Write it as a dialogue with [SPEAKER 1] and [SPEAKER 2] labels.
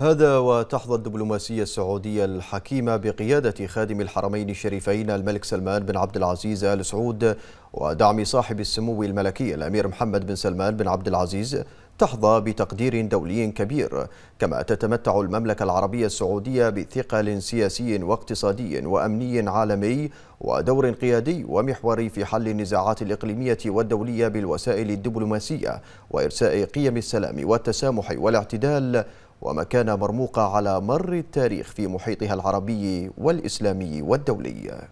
[SPEAKER 1] هذا وتحظى الدبلوماسية السعودية الحكيمة بقيادة خادم الحرمين الشريفين الملك سلمان بن عبد العزيز آل سعود ودعم صاحب السمو الملكي الأمير محمد بن سلمان بن عبد العزيز تحظى بتقدير دولي كبير كما تتمتع المملكة العربية السعودية بثقل سياسي واقتصادي وأمني عالمي ودور قيادي ومحوري في حل النزاعات الإقليمية والدولية بالوسائل الدبلوماسية وإرساء قيم السلام والتسامح والاعتدال ومكانة مرموقة على مر التاريخ في محيطها العربي والإسلامي والدولي